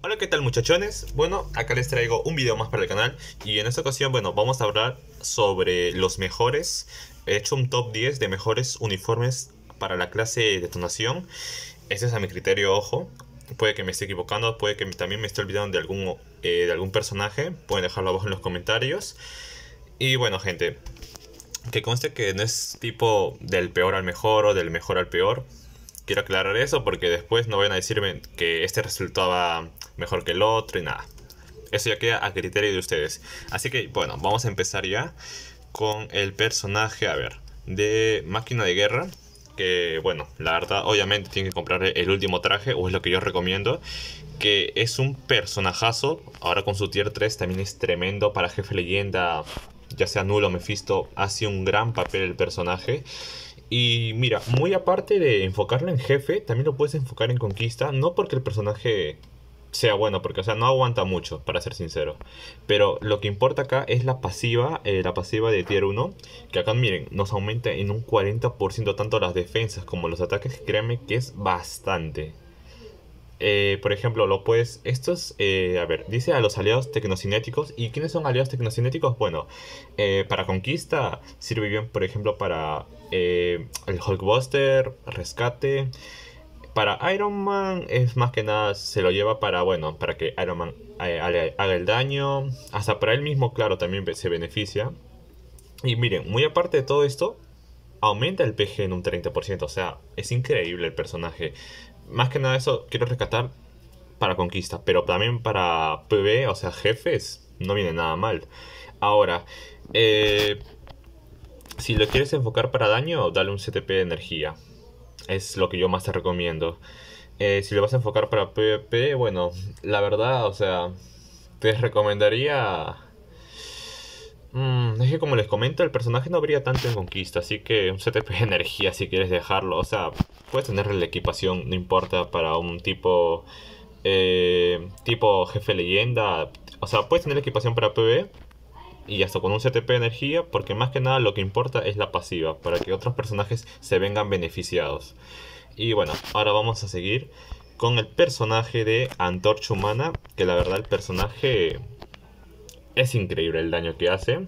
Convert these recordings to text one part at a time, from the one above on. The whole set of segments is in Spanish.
Hola, ¿qué tal muchachones? Bueno, acá les traigo un video más para el canal y en esta ocasión, bueno, vamos a hablar sobre los mejores. He hecho un top 10 de mejores uniformes para la clase de detonación. Ese es a mi criterio, ojo. Puede que me esté equivocando, puede que también me esté olvidando de algún, eh, de algún personaje. Pueden dejarlo abajo en los comentarios. Y bueno, gente, que conste que no es tipo del peor al mejor o del mejor al peor. Quiero aclarar eso porque después no vayan a decirme que este resultaba mejor que el otro y nada. Eso ya queda a criterio de ustedes. Así que bueno, vamos a empezar ya con el personaje, a ver, de máquina de guerra. Que bueno, la verdad, obviamente tiene que comprar el último traje, o es lo que yo recomiendo. Que es un personajazo. Ahora con su tier 3 también es tremendo para jefe leyenda, ya sea nulo o Mephisto. Hace un gran papel el personaje. Y mira, muy aparte de enfocarlo en jefe, también lo puedes enfocar en conquista. No porque el personaje sea bueno, porque o sea, no aguanta mucho, para ser sincero. Pero lo que importa acá es la pasiva, eh, la pasiva de tier 1, que acá miren, nos aumenta en un 40% tanto las defensas como los ataques, créeme que es bastante. Eh, por ejemplo, lo puedes. Estos, eh, a ver, dice a los aliados tecnocinéticos. ¿Y quiénes son aliados tecnocinéticos? Bueno, para conquista sirve bien, por ejemplo, para el Hulkbuster, rescate para Iron Man es más que nada se lo lleva para, bueno, para que Iron Man eh, haga el daño. Hasta para él mismo, claro, también se beneficia. Y miren, muy aparte de todo esto, aumenta el PG en un 30%. O sea, es increíble el personaje. Más que nada eso quiero rescatar para conquista, pero también para PB, o sea, jefes, no viene nada mal. Ahora, eh, si lo quieres enfocar para daño, dale un CTP de energía es lo que yo más te recomiendo. Eh, si lo vas a enfocar para PvP, bueno, la verdad, o sea, te recomendaría... Mm, es que como les comento, el personaje no habría tanto en conquista, así que un CTP de energía si quieres dejarlo. O sea, puedes tener la equipación, no importa, para un tipo... Eh, tipo jefe leyenda. O sea, puedes tener la equipación para PvP y hasta con un CTP de energía, porque más que nada lo que importa es la pasiva, para que otros personajes se vengan beneficiados. Y bueno, ahora vamos a seguir con el personaje de Antorcha Humana, que la verdad el personaje es increíble el daño que hace.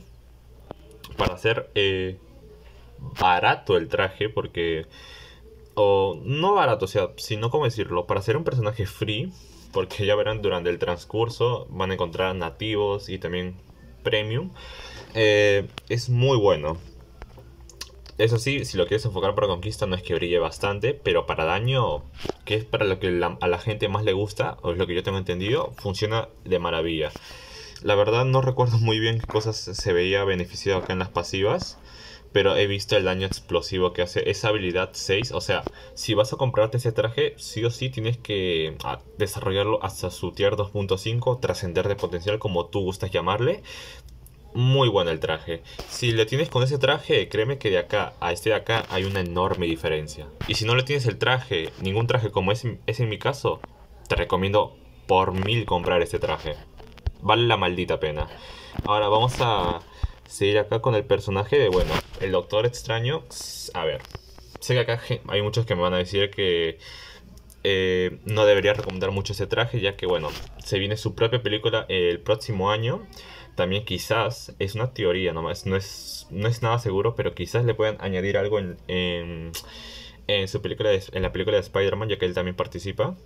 Para hacer eh, barato el traje, porque... O no barato, o sea, sino como decirlo, para ser un personaje free, porque ya verán durante el transcurso van a encontrar nativos y también premium. Eh, es muy bueno. Eso sí, si lo quieres enfocar para conquista no es que brille bastante, pero para daño, que es para lo que a la gente más le gusta, o es lo que yo tengo entendido, funciona de maravilla. La verdad no recuerdo muy bien qué cosas se veía beneficiado acá en las pasivas pero he visto el daño explosivo que hace esa habilidad 6. O sea, si vas a comprarte ese traje, sí o sí tienes que ah, desarrollarlo hasta su tier 2.5, trascender de potencial como tú gustas llamarle. Muy bueno el traje. Si le tienes con ese traje, créeme que de acá a este de acá hay una enorme diferencia. Y si no le tienes el traje, ningún traje como ese es en mi caso, te recomiendo por mil comprar este traje. Vale la maldita pena. Ahora vamos a seguir acá con el personaje de, bueno, el Doctor Extraño. A ver, sé que acá hay muchos que me van a decir que eh, no debería recomendar mucho ese traje, ya que, bueno, se viene su propia película el próximo año. También quizás, es una teoría nomás, no es, no es nada seguro, pero quizás le puedan añadir algo en, su película en la película de Spider-Man, ya que él también participa.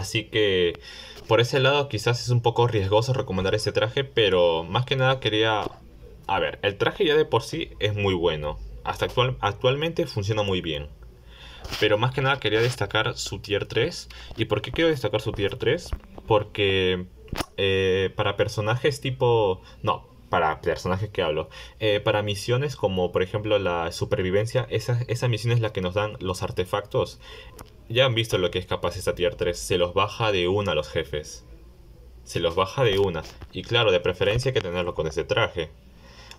Así que por ese lado quizás es un poco riesgoso recomendar ese traje, pero más que nada quería... A ver, el traje ya de por sí es muy bueno. Hasta actualmente funciona muy bien. Pero más que nada quería destacar su tier 3. ¿Y por qué quiero destacar su tier 3? Porque eh, para personajes tipo... No, para personajes que hablo. Eh, para misiones como por ejemplo la supervivencia, esa misión es la que nos dan los artefactos ya han visto lo que es capaz esta tier 3. Se los baja de una a los jefes. Se los baja de una. Y claro, de preferencia hay que tenerlo con ese traje.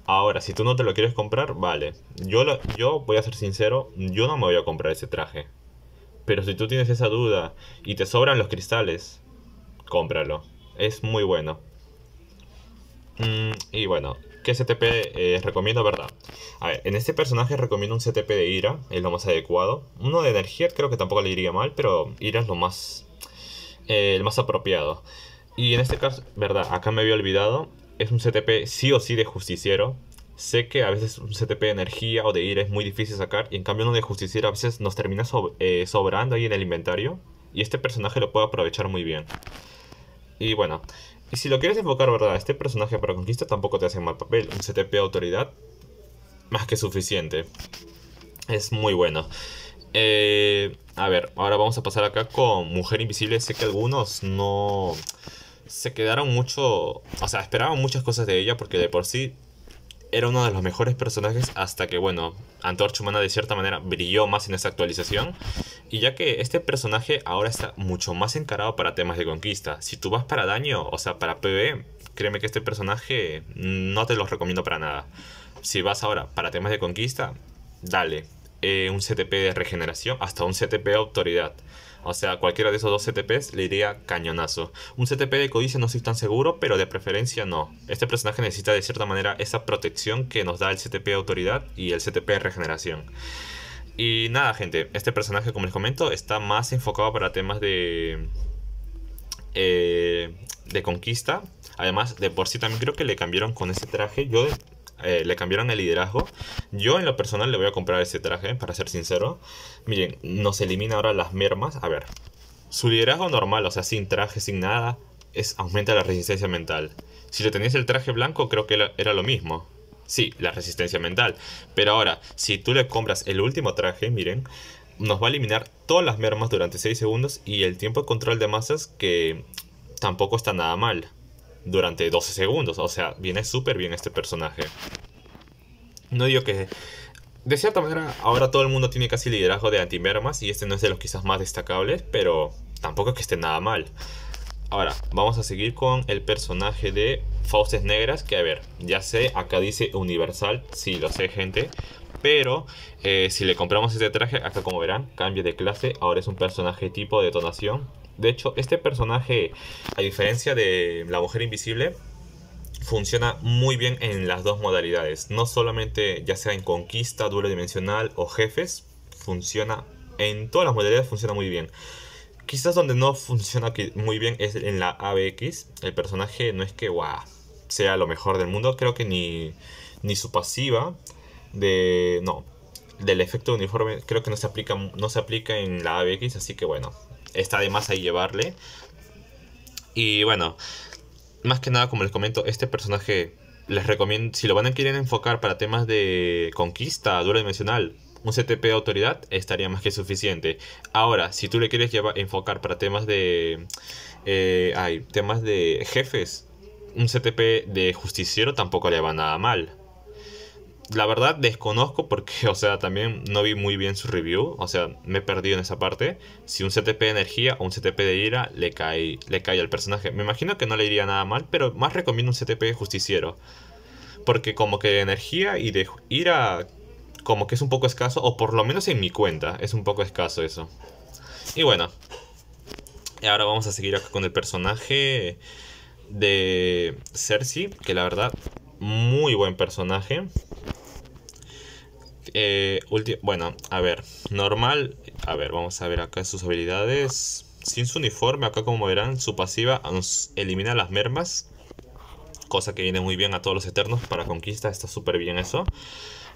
Ahora, si tú no te lo quieres comprar, vale. Yo, lo, yo voy a ser sincero, yo no me voy a comprar ese traje. Pero si tú tienes esa duda y te sobran los cristales, cómpralo. Es muy bueno. Mm, y bueno, ¿Qué CTP eh, recomiendo, verdad? A ver, en este personaje recomiendo un CTP de Ira, es lo más adecuado. Uno de energía creo que tampoco le iría mal, pero Ira es lo más... Eh, el más apropiado. Y en este caso, verdad, acá me había olvidado, es un CTP sí o sí de justiciero. Sé que a veces un CTP de energía o de Ira es muy difícil sacar, y en cambio uno de justiciero a veces nos termina eh, sobrando ahí en el inventario. Y este personaje lo puedo aprovechar muy bien. Y bueno, y si lo quieres enfocar, ¿verdad? Este personaje para conquista tampoco te hace mal papel. Un CTP de autoridad, más que suficiente. Es muy bueno. Eh, a ver, ahora vamos a pasar acá con Mujer Invisible. Sé que algunos no... Se quedaron mucho... O sea, esperaban muchas cosas de ella porque de por sí era uno de los mejores personajes hasta que, bueno, Antorcha Humana de cierta manera brilló más en esta actualización. Y ya que este personaje ahora está mucho más encarado para temas de conquista. Si tú vas para daño, o sea, para PvE, créeme que este personaje no te lo recomiendo para nada. Si vas ahora para temas de conquista, dale eh, un CTP de regeneración hasta un CTP de autoridad. O sea, cualquiera de esos dos CTPs le iría cañonazo. Un CTP de codicia no soy tan seguro, pero de preferencia no. Este personaje necesita de cierta manera esa protección que nos da el CTP de autoridad y el CTP de regeneración. Y nada, gente, este personaje, como les comento, está más enfocado para temas de. Eh, de conquista. Además, de por sí también creo que le cambiaron con ese traje. Yo eh, le cambiaron el liderazgo. Yo en lo personal le voy a comprar ese traje, para ser sincero. Miren, nos elimina ahora las mermas. A ver, su liderazgo normal, o sea, sin traje, sin nada, es aumenta la resistencia mental. Si le tenías el traje blanco, creo que era lo mismo. Sí, la resistencia mental. Pero ahora, si tú le compras el último traje, miren, nos va a eliminar todas las mermas durante 6 segundos y el tiempo de control de masas que tampoco está nada mal durante 12 segundos. O sea, viene súper bien este personaje. No digo que... De cierta manera, ahora todo el mundo tiene casi liderazgo de antimermas y este no es de los quizás más destacables, pero tampoco es que esté nada mal. Ahora, vamos a seguir con el personaje de Fauces Negras, que a ver, ya sé, acá dice Universal, sí, lo sé gente, pero eh, si le compramos este traje, acá como verán, cambia de clase, ahora es un personaje tipo de detonación, de hecho, este personaje, a diferencia de la mujer invisible, funciona muy bien en las dos modalidades. No solamente ya sea en conquista, duelo dimensional o jefes, funciona en todas las modalidades funciona muy bien. Quizás donde no funciona muy bien es en la ABX. El personaje no es que sea lo mejor del mundo. Creo que ni, ni su pasiva de... No, del efecto uniforme creo que no se aplica, no se aplica en la ABX. Así que bueno, está de más ahí llevarle. Y bueno, más que nada, como les comento, este personaje les recomiendo, si lo van a querer enfocar para temas de conquista dura dimensional, un CTP de autoridad estaría más que suficiente. Ahora, si tú le quieres llevar, enfocar para temas de, eh, ay, temas de jefes, un CTP de justiciero tampoco le va nada mal la verdad desconozco porque, o sea, también no vi muy bien su review. O sea, me he perdido en esa parte. Si un CTP de energía o un CTP de ira le cae, le cae al personaje. Me imagino que no le iría nada mal, pero más recomiendo un CTP de justiciero. Porque como que de energía y de ira como que es un poco escaso. O por lo menos en mi cuenta es un poco escaso eso. Y bueno. Y Ahora vamos a seguir con el personaje de Cersei. Que la verdad, muy buen personaje. Eh, bueno, a ver, normal. A ver, vamos a ver acá sus habilidades. Sin su uniforme, acá como verán, su pasiva nos elimina las mermas. Cosa que viene muy bien a todos los eternos para conquista, está súper bien eso.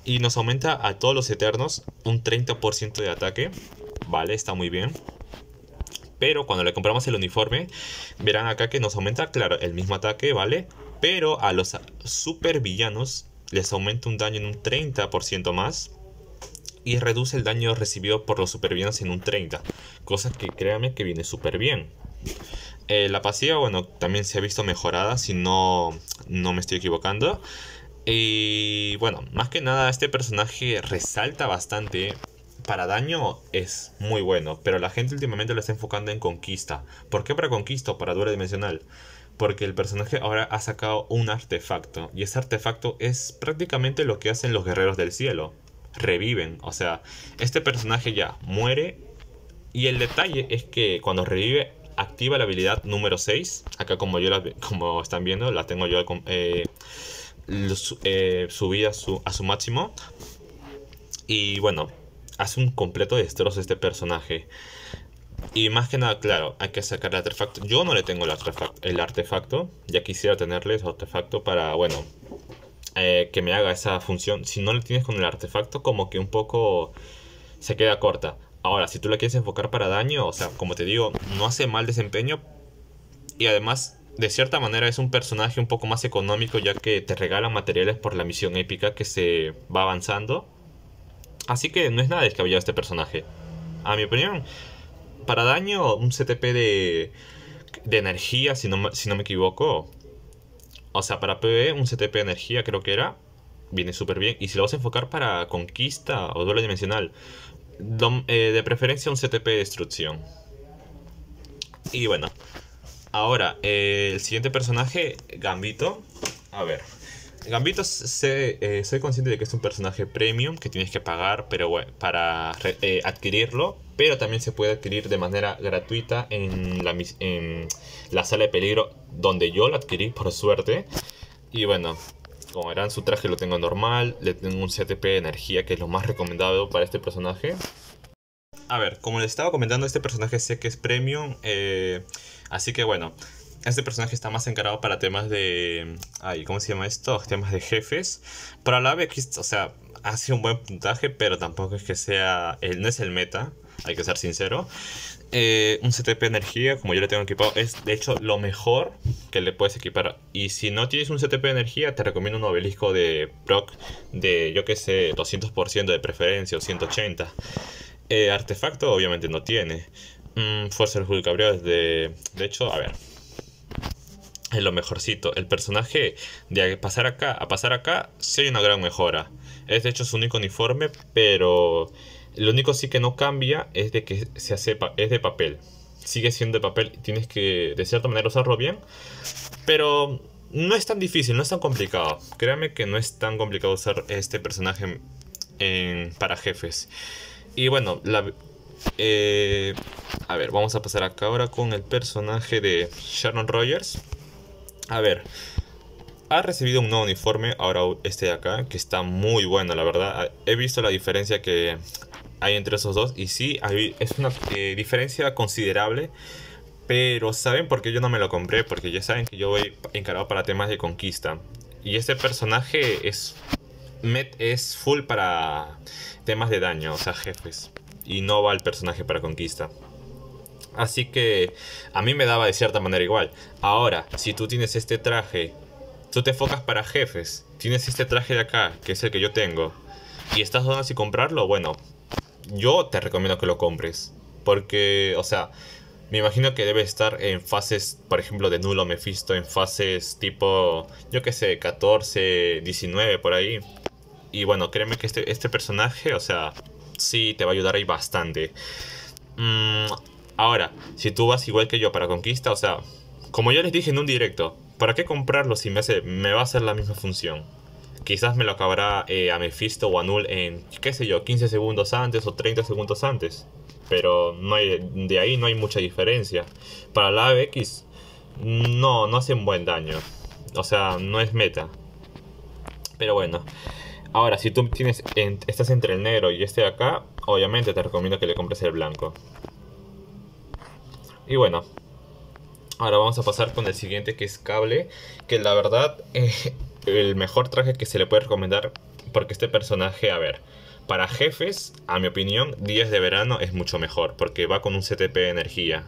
Y nos aumenta a todos los eternos un 30% de ataque. Vale, está muy bien pero cuando le compramos el uniforme, verán acá que nos aumenta, claro, el mismo ataque, ¿vale? Pero a los supervillanos les aumenta un daño en un 30% más y reduce el daño recibido por los supervivientes en un 30%, cosa que créanme que viene súper bien. Eh, la pasiva, bueno, también se ha visto mejorada, si no, no me estoy equivocando. Y bueno, más que nada este personaje resalta bastante. ¿eh? Para daño es muy bueno, pero la gente últimamente lo está enfocando en conquista. ¿Por qué para conquista para dura dimensional? porque el personaje ahora ha sacado un artefacto y ese artefacto es prácticamente lo que hacen los guerreros del cielo. Reviven, o sea, este personaje ya muere y el detalle es que cuando revive activa la habilidad número 6, acá como yo la, como están viendo, la tengo yo eh, eh, subida su, a su máximo y bueno, hace un completo destrozo este personaje. Y más que nada, claro, hay que sacar el artefacto. Yo no le tengo el artefacto, el artefacto ya quisiera tenerle el artefacto para, bueno, eh, que me haga esa función. Si no le tienes con el artefacto, como que un poco se queda corta. Ahora, si tú la quieres enfocar para daño, o sea, como te digo, no hace mal desempeño. Y además, de cierta manera, es un personaje un poco más económico, ya que te regala materiales por la misión épica que se va avanzando. Así que no es nada descabellado este personaje. A mi opinión, para daño, un CTP de, energía, si no, si no me equivoco. O sea, para PvE, un CTP de energía creo que era. Viene súper bien. Y si lo vas a enfocar para conquista o duelo dimensional, eh, de preferencia un CTP de destrucción. Y bueno. Ahora, eh, el siguiente personaje, Gambito. A ver. Gambitos eh, soy consciente de que es un personaje premium que tienes que pagar pero para eh, adquirirlo, pero también se puede adquirir de manera gratuita en la, sala de peligro donde yo lo adquirí, por suerte. Y bueno, como verán, su traje lo tengo normal, le tengo un CTP de energía que es lo más recomendado para este personaje. A ver, como les estaba comentando, este personaje sé que es premium, eh, así que bueno, este personaje está más encarado para temas de. ¿cómo se llama esto? Temas de jefes. Para la vez, o sea, ha sido un buen puntaje, pero tampoco es que sea. no es el meta, hay que ser sincero. Eh, un CTP energía, como yo le tengo equipado, es de hecho lo mejor que le puedes equipar. Y si no tienes un CTP de energía, te recomiendo un obelisco de proc de, yo qué sé, 200% de preferencia o 180. Eh, artefacto obviamente no tiene. Mm, fuerza del Julio Cabrera de... De hecho, a ver, es lo mejorcito. El personaje de pasar acá a pasar acá sí hay una gran mejora. Es de hecho su único uniforme, pero lo único sí que no cambia es de que se hace es de papel. Sigue siendo de papel, tienes que de cierta manera usarlo bien, pero no es tan difícil, no es tan complicado. Créame que no es tan complicado usar este personaje en, para jefes. Y bueno, la, eh, a ver, vamos a pasar acá ahora con el personaje de Sharon Rogers. A ver, ha recibido un nuevo uniforme, ahora este de acá, que está muy bueno, la verdad. Ah, he visto la diferencia que hay entre esos dos y sí, es una eh, diferencia considerable. Pero saben por qué yo no me lo compré, porque ya saben que yo voy encargado para temas de conquista. Y este personaje es, met, es full para temas de daño, o sea, jefes. Y no va el personaje para conquista. Así que a mí me daba de cierta manera igual. Ahora, si tú tienes este traje, tú te enfocas para jefes, tienes este traje de acá, que es el que yo tengo, y estás dudando si comprarlo, bueno, yo te recomiendo que lo compres. Porque, o sea, me imagino que debe estar en fases, por ejemplo, de nulo Mephisto, en fases tipo, yo qué sé, 14, 19, por ahí. Y bueno, créeme que este, este personaje, o sea, sí te va a ayudar ahí bastante. Mmm... Ahora, si tú vas igual que yo para conquista, o sea, como yo les dije en un directo, ¿para qué comprarlo si me, me va a hacer la misma función? Quizás me lo acabará eh, a Mephisto o a Null en, qué sé yo, 15 segundos antes o 30 segundos antes. Pero no de ahí no hay mucha diferencia. Para la ABX, no, no hace un buen daño. O sea, no es meta. Pero bueno. Ahora, si tú tienes estás entre el negro y este de acá, obviamente te recomiendo que le compres el blanco. Y bueno, ahora vamos a pasar con el siguiente que es cable, que la verdad es eh, el mejor traje que se le puede recomendar porque este personaje, a ver, para jefes, a mi opinión, días de verano es mucho mejor porque va con un CTP de energía.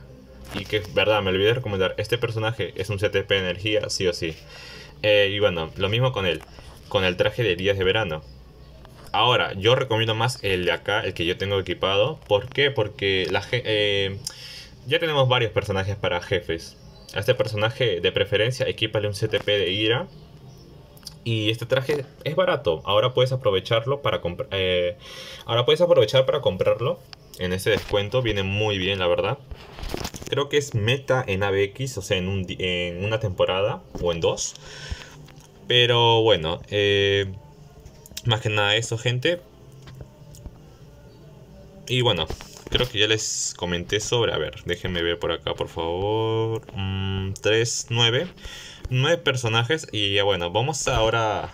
Y que es verdad, me olvidé de recomendar, este personaje es un CTP de energía, sí o sí. Eh, y bueno, lo mismo con él, con el traje de días de verano. Ahora, yo recomiendo más el de acá, el que yo tengo equipado. ¿Por qué? Porque la gente... Eh, ya tenemos varios personajes para jefes. A este personaje de preferencia equipale un CTP de ira. Y este traje es barato. Ahora puedes aprovecharlo para comprar. Eh, ahora puedes aprovechar para comprarlo. En ese descuento viene muy bien, la verdad. Creo que es meta en ABX, o sea, en, en una temporada o en dos. Pero bueno, eh, más que nada eso, gente. Y bueno, creo que ya les comenté sobre, a ver, déjenme ver por acá, por favor. 3, 9. 9 personajes y ya bueno, vamos ahora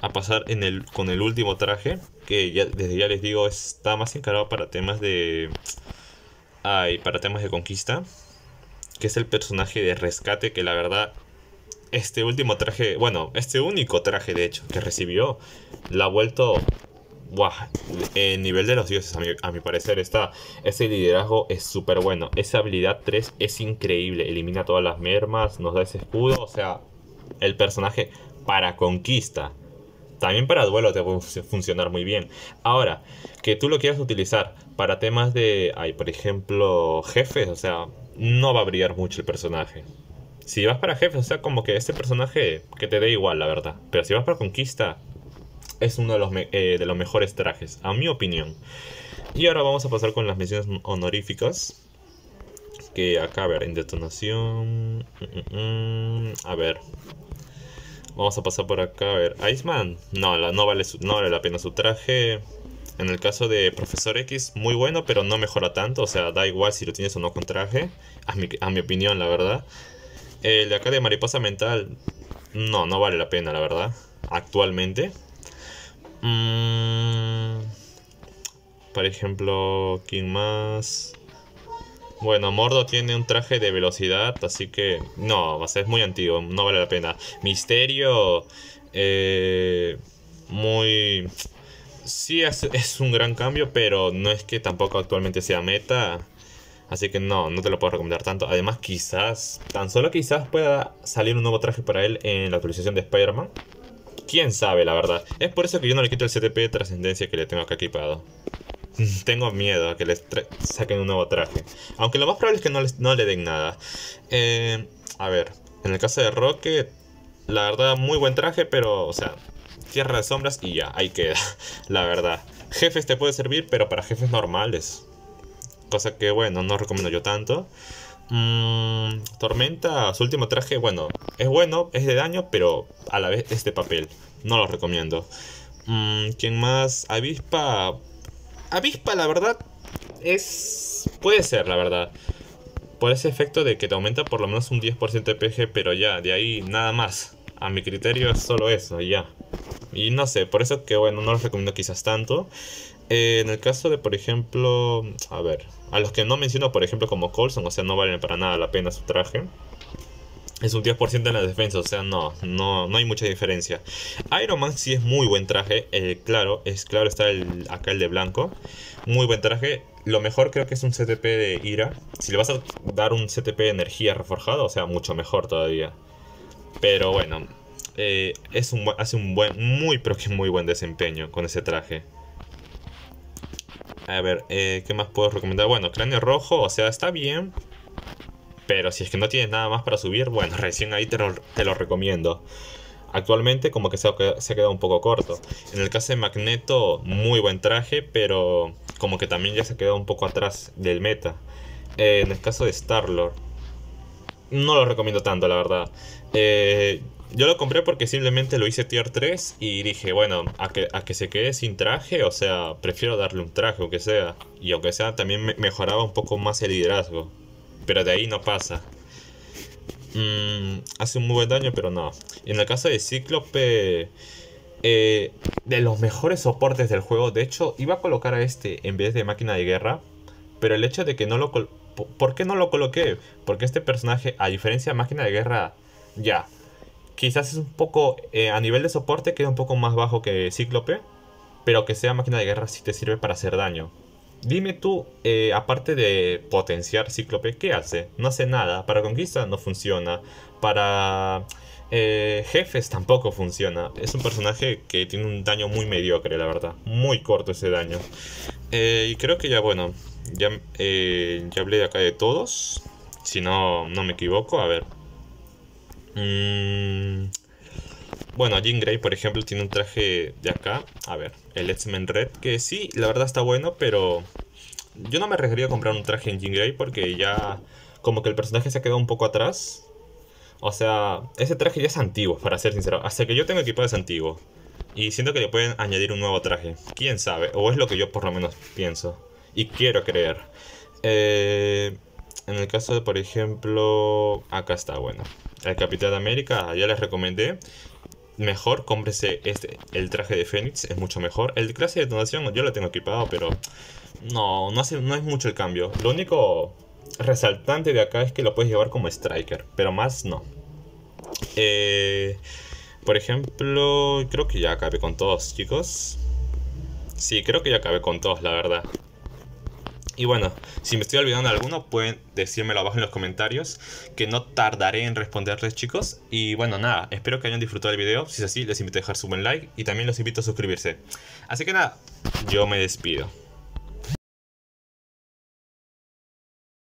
a pasar con el último traje, que ya, desde ya les digo está más encarado para temas de... Ay, para temas de conquista, que es el personaje de rescate, que la verdad este último traje, bueno, este único traje de hecho que recibió, la ha vuelto wow, el nivel de los dioses, a mi, parecer, está. Ese liderazgo es súper bueno. Esa habilidad 3 es increíble. Elimina todas las mermas, nos da ese escudo. O sea, el personaje para conquista. También para duelo te puede funcionar muy bien. Ahora, que tú lo quieras utilizar para temas de, ay, por ejemplo, jefes, o sea, no va a brillar mucho el personaje. Si vas para jefes, o sea, como que este personaje que te dé igual, la verdad. Pero si vas para conquista, es uno de los, eh, de los mejores trajes, a mi opinión. Y ahora vamos a pasar con las misiones honoríficas. Que acá, a ver, en detonación. Mm, mm, mm, a ver. Vamos a pasar por acá, a ver. Iceman. No, no, vale no vale la pena su traje. En el caso de Profesor X, muy bueno, pero no mejora tanto. O sea, da igual si lo tienes o no con traje. A mi, a mi opinión, la verdad. El de acá de Mariposa Mental. No, no vale la pena, la verdad. Actualmente. Mmm. por ejemplo, ¿quién más? Bueno, Mordo tiene un traje de velocidad, así que no, va a ser muy antiguo, no vale la pena. Misterio, eh, muy... Sí, es, es, un gran cambio, pero no es que tampoco actualmente sea meta. Así que no, no te lo puedo recomendar tanto. Además, quizás, tan solo quizás pueda salir un nuevo traje para él en la actualización de Spider-Man quién sabe, la verdad. Es por eso que yo no le quito el CTP de trascendencia que le tengo acá equipado. tengo miedo a que les saquen un nuevo traje. Aunque lo más probable es que no, no le den nada. Eh, a ver, en el caso de Roque, la verdad, muy buen traje, pero, o sea, tierra de sombras y ya, ahí queda, la verdad. Jefes te puede servir, pero para jefes normales. Cosa que, bueno, no recomiendo yo tanto. Mm, Tormenta, su último traje, bueno, es bueno, es de daño, pero a la vez es de papel. No lo recomiendo. Mm, ¿Quién más? Avispa. Avispa, la verdad, es. Puede ser, la verdad. Por ese efecto de que te aumenta por lo menos un 10% de PG, pero ya, de ahí nada más. A mi criterio es solo eso, ya. Y no sé, por eso que bueno, no lo recomiendo quizás tanto en el caso de, por ejemplo, a ver, a los que no menciono, por ejemplo, como Colson, o sea, no valen para nada la pena su traje. Es un 10% en la defensa, o sea, no, no, hay mucha diferencia. Iron Man sí es muy buen traje, eh, claro, es claro, está acá el de blanco. Muy buen traje, lo mejor creo que es un CTP de ira. Si le vas a dar un CTP de energía reforjado, o sea, mucho mejor todavía. Pero bueno, eh, es hace un buen, muy pero que muy buen desempeño con ese traje. A ver, eh, ¿qué más puedo recomendar? Bueno, cráneo rojo, o sea, está bien. Pero si es que no tienes nada más para subir, bueno, recién ahí te lo, recomiendo. Actualmente como que se ha, quedado un poco corto. En el caso de Magneto, muy buen traje, pero como que también ya se ha quedado un poco atrás del meta. Eh, en el caso de star no lo recomiendo tanto, la verdad. Eh, yo lo compré porque simplemente lo hice tier 3 y dije, bueno, a que, se quede sin traje, o sea, prefiero darle un traje, aunque sea. Y aunque sea, también mejoraba un poco más el liderazgo. Pero de ahí no pasa. Mm, hace un muy buen daño, pero no. en el caso de Cíclope, eh, de los mejores soportes del juego, de hecho, iba a colocar a este en vez de máquina de guerra. Pero el hecho de que no lo... ¿Por qué no lo coloqué? Porque este personaje, a diferencia de máquina de guerra, ya quizás es un poco, eh, a nivel de soporte, queda un poco más bajo que Cíclope, pero que sea máquina de guerra sí te sirve para hacer daño. Dime tú, eh, aparte de potenciar Cíclope, ¿qué hace? No hace nada. Para conquista no funciona. Para eh, jefes tampoco funciona. Es un personaje que tiene un daño muy mediocre, la verdad. Muy corto ese daño. y creo que ya, bueno, ya, ya hablé de acá de todos. Si no, no me equivoco. A ver, Mm, bueno, Jean Grey, por ejemplo, tiene un traje de acá. A ver, el X-Men Red, que sí, la verdad está bueno, pero yo no me arriesgaría a comprar un traje en Jean Grey porque ya como que el personaje se ha quedado un poco atrás. O sea, ese traje ya es antiguo, para ser sincero. Hasta que yo tengo equipo es antiguo. Y siento que le pueden añadir un nuevo traje. ¿Quién sabe? O es lo que yo por lo menos pienso. Y quiero creer. Eh, en el caso de, por ejemplo, acá está, bueno, el Capitán América, ah, ya les recomendé. Mejor, cómprese este, el traje de Fénix, es mucho mejor. El clase de detonación yo lo tengo equipado, pero no, no, es mucho el cambio. Lo único resaltante de acá es que lo puedes llevar como striker, pero más no. Eh, por ejemplo, creo que ya acabé con todos, chicos. Sí, creo que ya acabé con todos, la verdad. Y bueno, si me estoy olvidando alguno, pueden decírmelo abajo en los comentarios, que no tardaré en responderles, chicos. Y bueno, nada, espero que hayan disfrutado el video. Si es así, les invito a dejar su buen like y también los invito a suscribirse. Así que nada, yo me despido.